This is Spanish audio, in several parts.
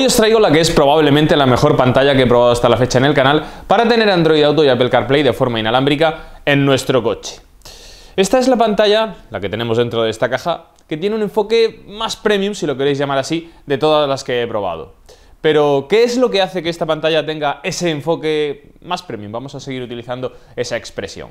Hoy os traigo la que es probablemente la mejor pantalla que he probado hasta la fecha en el canal para tener Android Auto y Apple CarPlay de forma inalámbrica en nuestro coche. Esta es la pantalla, la que tenemos dentro de esta caja, que tiene un enfoque más premium, si lo queréis llamar así, de todas las que he probado. Pero, ¿qué es lo que hace que esta pantalla tenga ese enfoque más premium? Vamos a seguir utilizando esa expresión.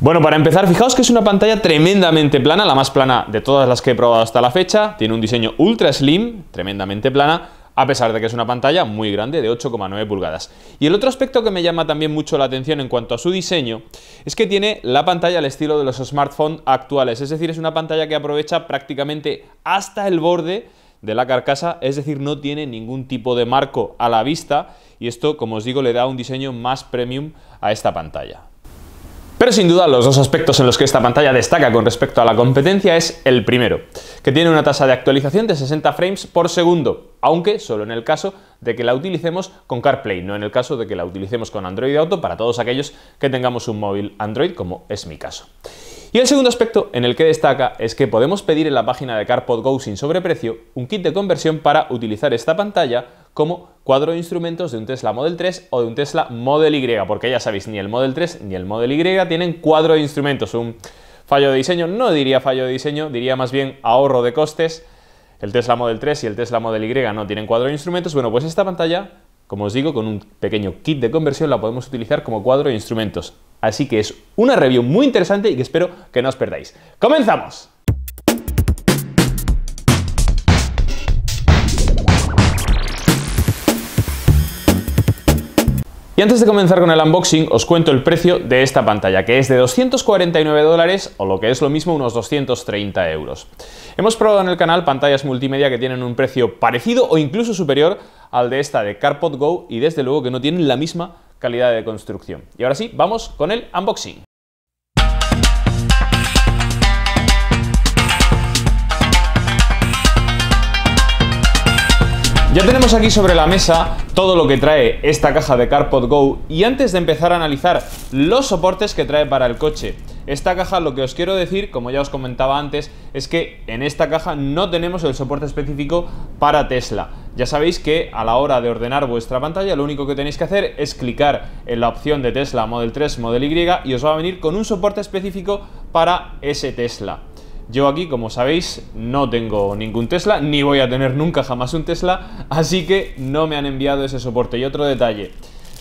Bueno, para empezar, fijaos que es una pantalla tremendamente plana, la más plana de todas las que he probado hasta la fecha. Tiene un diseño ultra slim, tremendamente plana, a pesar de que es una pantalla muy grande de 8,9 pulgadas. Y el otro aspecto que me llama también mucho la atención en cuanto a su diseño es que tiene la pantalla al estilo de los smartphones actuales, es decir, es una pantalla que aprovecha prácticamente hasta el borde de la carcasa, es decir, no tiene ningún tipo de marco a la vista y esto, como os digo, le da un diseño más premium a esta pantalla. Pero sin duda los dos aspectos en los que esta pantalla destaca con respecto a la competencia es el primero, que tiene una tasa de actualización de 60 frames por segundo, aunque solo en el caso de que la utilicemos con CarPlay, no en el caso de que la utilicemos con Android Auto para todos aquellos que tengamos un móvil Android, como es mi caso. Y el segundo aspecto en el que destaca es que podemos pedir en la página de CarPodGo sin sobreprecio un kit de conversión para utilizar esta pantalla como cuadro de instrumentos de un Tesla Model 3 o de un Tesla Model Y, porque ya sabéis, ni el Model 3 ni el Model Y tienen cuadro de instrumentos, un fallo de diseño, no diría fallo de diseño, diría más bien ahorro de costes. El Tesla Model 3 y el Tesla Model Y no tienen cuadro de instrumentos. Bueno, pues esta pantalla, como os digo, con un pequeño kit de conversión la podemos utilizar como cuadro de instrumentos. Así que es una review muy interesante y que espero que no os perdáis. ¡Comenzamos! Y antes de comenzar con el unboxing, os cuento el precio de esta pantalla, que es de 249 dólares o lo que es lo mismo unos 230 euros. Hemos probado en el canal pantallas multimedia que tienen un precio parecido o incluso superior al de esta de CarPod Go y desde luego que no tienen la misma calidad de construcción. Y ahora sí, vamos con el unboxing. Ya tenemos aquí sobre la mesa todo lo que trae esta caja de CarPod Go y antes de empezar a analizar los soportes que trae para el coche, esta caja lo que os quiero decir, como ya os comentaba antes, es que en esta caja no tenemos el soporte específico para Tesla. Ya sabéis que a la hora de ordenar vuestra pantalla lo único que tenéis que hacer es clicar en la opción de Tesla Model 3, Model Y y os va a venir con un soporte específico para ese Tesla. Yo aquí, como sabéis, no tengo ningún Tesla, ni voy a tener nunca jamás un Tesla, así que no me han enviado ese soporte. Y otro detalle,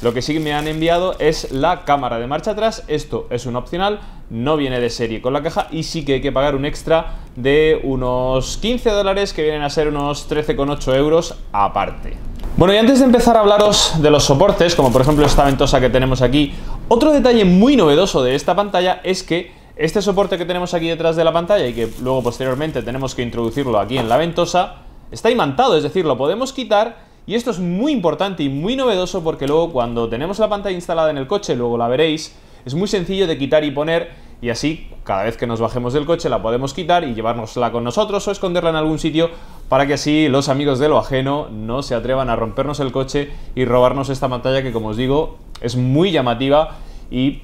lo que sí me han enviado es la cámara de marcha atrás, esto es un opcional, no viene de serie con la caja y sí que hay que pagar un extra de unos 15 dólares que vienen a ser unos 13,8 euros aparte. Bueno, y antes de empezar a hablaros de los soportes, como por ejemplo esta ventosa que tenemos aquí, otro detalle muy novedoso de esta pantalla es que este soporte que tenemos aquí detrás de la pantalla y que luego posteriormente tenemos que introducirlo aquí en la ventosa, está imantado, es decir, lo podemos quitar y esto es muy importante y muy novedoso porque luego cuando tenemos la pantalla instalada en el coche, luego la veréis, es muy sencillo de quitar y poner y así cada vez que nos bajemos del coche la podemos quitar y llevárnosla con nosotros o esconderla en algún sitio para que así los amigos de lo ajeno no se atrevan a rompernos el coche y robarnos esta pantalla que como os digo es muy llamativa y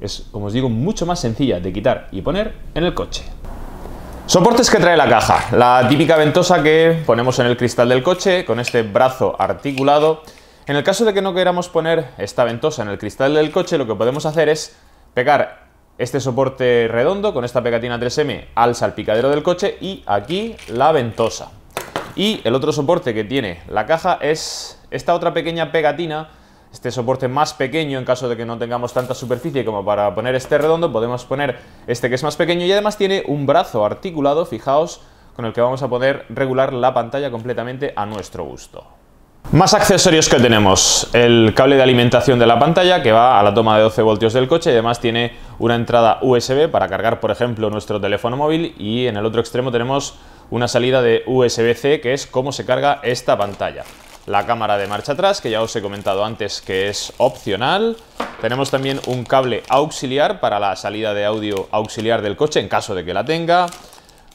es, como os digo, mucho más sencilla de quitar y poner en el coche. Soportes que trae la caja. La típica ventosa que ponemos en el cristal del coche con este brazo articulado. En el caso de que no queramos poner esta ventosa en el cristal del coche, lo que podemos hacer es pegar este soporte redondo con esta pegatina 3M al salpicadero del coche y aquí la ventosa. Y el otro soporte que tiene la caja es esta otra pequeña pegatina este soporte más pequeño en caso de que no tengamos tanta superficie como para poner este redondo, podemos poner este que es más pequeño y además tiene un brazo articulado, fijaos, con el que vamos a poder regular la pantalla completamente a nuestro gusto. Más accesorios que tenemos, el cable de alimentación de la pantalla que va a la toma de 12 voltios del coche y además tiene una entrada USB para cargar por ejemplo nuestro teléfono móvil y en el otro extremo tenemos una salida de USB-C que es cómo se carga esta pantalla la cámara de marcha atrás, que ya os he comentado antes que es opcional. Tenemos también un cable auxiliar para la salida de audio auxiliar del coche en caso de que la tenga.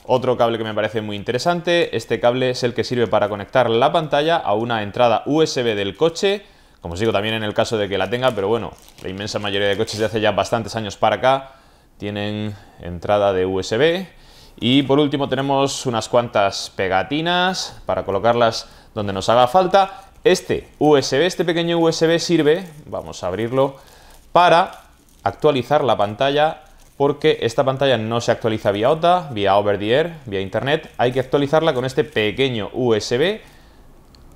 Otro cable que me parece muy interesante, este cable es el que sirve para conectar la pantalla a una entrada USB del coche, como os digo también en el caso de que la tenga, pero bueno, la inmensa mayoría de coches de hace ya bastantes años para acá tienen entrada de USB. Y por último tenemos unas cuantas pegatinas para colocarlas donde nos haga falta. Este USB, este pequeño USB sirve, vamos a abrirlo, para actualizar la pantalla porque esta pantalla no se actualiza vía OTA, vía over the air, vía internet. Hay que actualizarla con este pequeño USB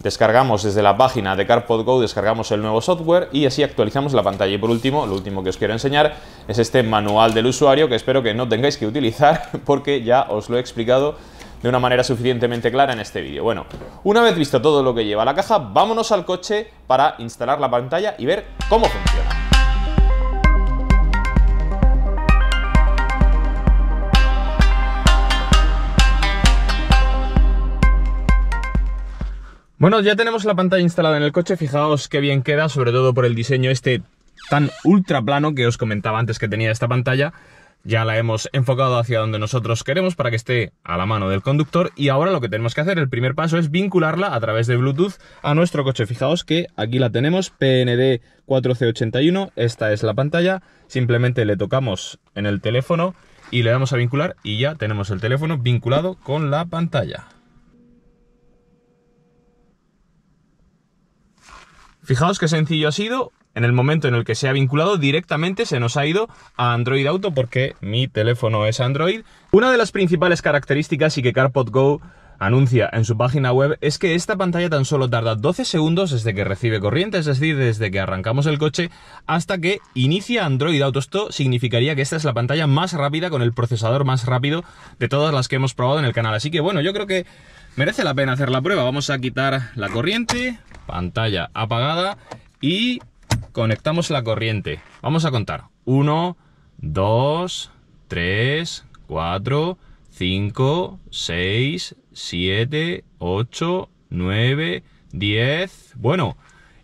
Descargamos desde la página de CarPodGo, descargamos el nuevo software y así actualizamos la pantalla. Y por último, lo último que os quiero enseñar es este manual del usuario que espero que no tengáis que utilizar porque ya os lo he explicado de una manera suficientemente clara en este vídeo. Bueno, una vez visto todo lo que lleva la caja, vámonos al coche para instalar la pantalla y ver cómo funciona. Bueno, ya tenemos la pantalla instalada en el coche, fijaos qué bien queda, sobre todo por el diseño este tan ultra plano que os comentaba antes que tenía esta pantalla. Ya la hemos enfocado hacia donde nosotros queremos para que esté a la mano del conductor y ahora lo que tenemos que hacer, el primer paso es vincularla a través de Bluetooth a nuestro coche. Fijaos que aquí la tenemos, PND 4C81, esta es la pantalla, simplemente le tocamos en el teléfono y le damos a vincular y ya tenemos el teléfono vinculado con la pantalla. Fijaos qué sencillo ha sido. En el momento en el que se ha vinculado directamente se nos ha ido a Android Auto porque mi teléfono es Android. Una de las principales características y que CarPod Go anuncia en su página web es que esta pantalla tan solo tarda 12 segundos desde que recibe corriente, es decir, desde que arrancamos el coche hasta que inicia Android Auto. Esto significaría que esta es la pantalla más rápida con el procesador más rápido de todas las que hemos probado en el canal. Así que bueno, yo creo que Merece la pena hacer la prueba. Vamos a quitar la corriente, pantalla apagada y conectamos la corriente. Vamos a contar. 1, 2, 3, 4, 5, 6, 7, 8, 9, 10... Bueno,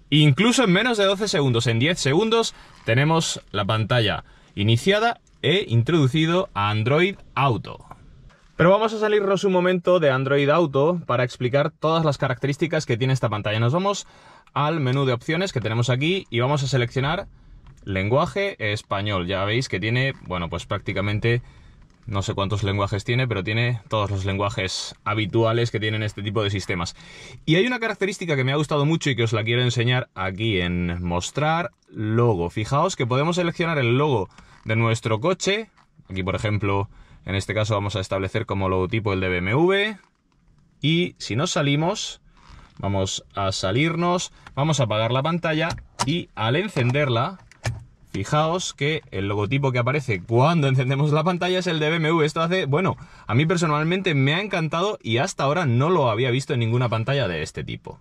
incluso en menos de 12 segundos, en 10 segundos, tenemos la pantalla iniciada e introducido a Android Auto. Pero vamos a salirnos un momento de Android Auto para explicar todas las características que tiene esta pantalla. Nos vamos al menú de opciones que tenemos aquí y vamos a seleccionar lenguaje español. Ya veis que tiene, bueno, pues prácticamente no sé cuántos lenguajes tiene, pero tiene todos los lenguajes habituales que tienen este tipo de sistemas. Y hay una característica que me ha gustado mucho y que os la quiero enseñar aquí en mostrar logo. Fijaos que podemos seleccionar el logo de nuestro coche. Aquí, por ejemplo, en este caso vamos a establecer como logotipo el de BMW. Y si nos salimos, vamos a salirnos, vamos a apagar la pantalla y al encenderla, fijaos que el logotipo que aparece cuando encendemos la pantalla es el de BMW. Esto hace, bueno, a mí personalmente me ha encantado y hasta ahora no lo había visto en ninguna pantalla de este tipo.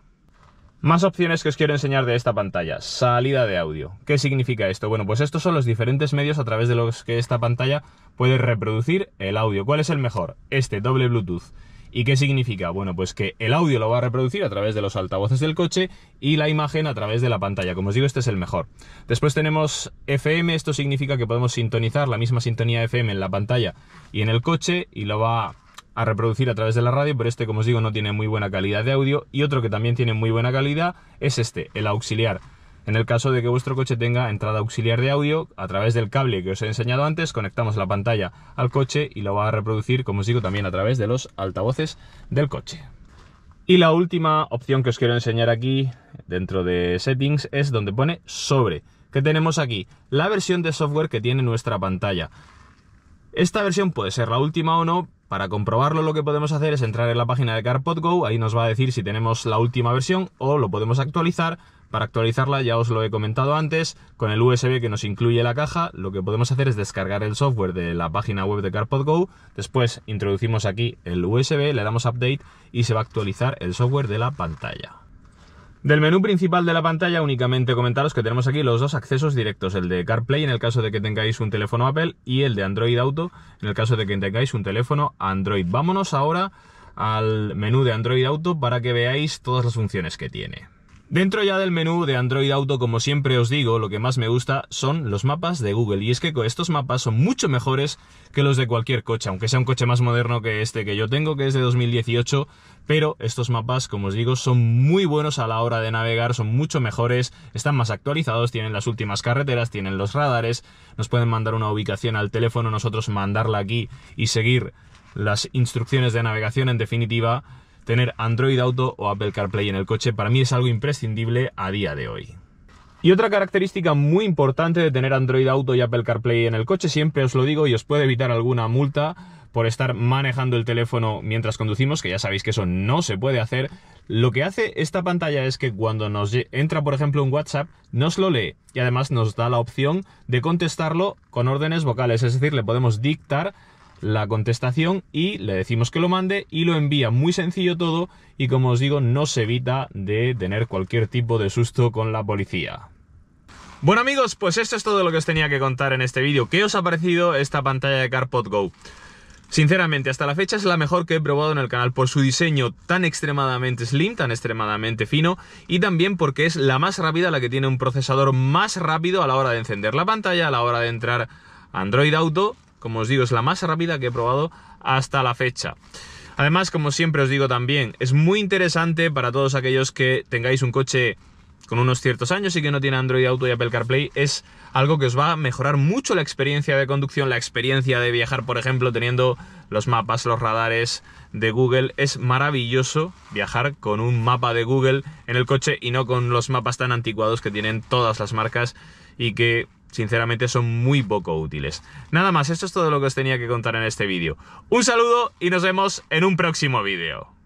Más opciones que os quiero enseñar de esta pantalla. Salida de audio. ¿Qué significa esto? Bueno, pues estos son los diferentes medios a través de los que esta pantalla puede reproducir el audio. ¿Cuál es el mejor? Este, doble Bluetooth. ¿Y qué significa? Bueno, pues que el audio lo va a reproducir a través de los altavoces del coche y la imagen a través de la pantalla. Como os digo, este es el mejor. Después tenemos FM, esto significa que podemos sintonizar la misma sintonía FM en la pantalla y en el coche y lo va a a reproducir a través de la radio, pero este, como os digo, no tiene muy buena calidad de audio. Y otro que también tiene muy buena calidad es este, el auxiliar. En el caso de que vuestro coche tenga entrada auxiliar de audio, a través del cable que os he enseñado antes, conectamos la pantalla al coche y lo va a reproducir, como os digo, también a través de los altavoces del coche. Y la última opción que os quiero enseñar aquí, dentro de settings, es donde pone sobre. que tenemos aquí? La versión de software que tiene nuestra pantalla. Esta versión puede ser la última o no, para comprobarlo lo que podemos hacer es entrar en la página de CarPodGo, ahí nos va a decir si tenemos la última versión o lo podemos actualizar. Para actualizarla ya os lo he comentado antes, con el USB que nos incluye la caja, lo que podemos hacer es descargar el software de la página web de CarPodGo, después introducimos aquí el USB, le damos update y se va a actualizar el software de la pantalla. Del menú principal de la pantalla únicamente comentaros que tenemos aquí los dos accesos directos, el de CarPlay en el caso de que tengáis un teléfono Apple y el de Android Auto en el caso de que tengáis un teléfono Android. Vámonos ahora al menú de Android Auto para que veáis todas las funciones que tiene. Dentro ya del menú de Android Auto, como siempre os digo, lo que más me gusta son los mapas de Google. Y es que estos mapas son mucho mejores que los de cualquier coche, aunque sea un coche más moderno que este que yo tengo, que es de 2018. Pero estos mapas, como os digo, son muy buenos a la hora de navegar, son mucho mejores, están más actualizados, tienen las últimas carreteras, tienen los radares, nos pueden mandar una ubicación al teléfono, nosotros mandarla aquí y seguir las instrucciones de navegación en definitiva tener Android Auto o Apple CarPlay en el coche para mí es algo imprescindible a día de hoy. Y otra característica muy importante de tener Android Auto y Apple CarPlay en el coche, siempre os lo digo y os puede evitar alguna multa por estar manejando el teléfono mientras conducimos, que ya sabéis que eso no se puede hacer. Lo que hace esta pantalla es que cuando nos entra, por ejemplo, un WhatsApp, nos lo lee y además nos da la opción de contestarlo con órdenes vocales, es decir, le podemos dictar la contestación y le decimos que lo mande y lo envía. Muy sencillo todo y como os digo, no se evita de tener cualquier tipo de susto con la policía. Bueno amigos, pues esto es todo lo que os tenía que contar en este vídeo. ¿Qué os ha parecido esta pantalla de CarPod Go? Sinceramente, hasta la fecha es la mejor que he probado en el canal por su diseño tan extremadamente slim, tan extremadamente fino y también porque es la más rápida, la que tiene un procesador más rápido a la hora de encender la pantalla, a la hora de entrar Android Auto como os digo, es la más rápida que he probado hasta la fecha. Además, como siempre os digo también, es muy interesante para todos aquellos que tengáis un coche con unos ciertos años y que no tiene Android Auto y Apple CarPlay, es algo que os va a mejorar mucho la experiencia de conducción, la experiencia de viajar, por ejemplo, teniendo los mapas, los radares de Google. Es maravilloso viajar con un mapa de Google en el coche y no con los mapas tan anticuados que tienen todas las marcas y que sinceramente son muy poco útiles. Nada más, esto es todo lo que os tenía que contar en este vídeo. Un saludo y nos vemos en un próximo vídeo.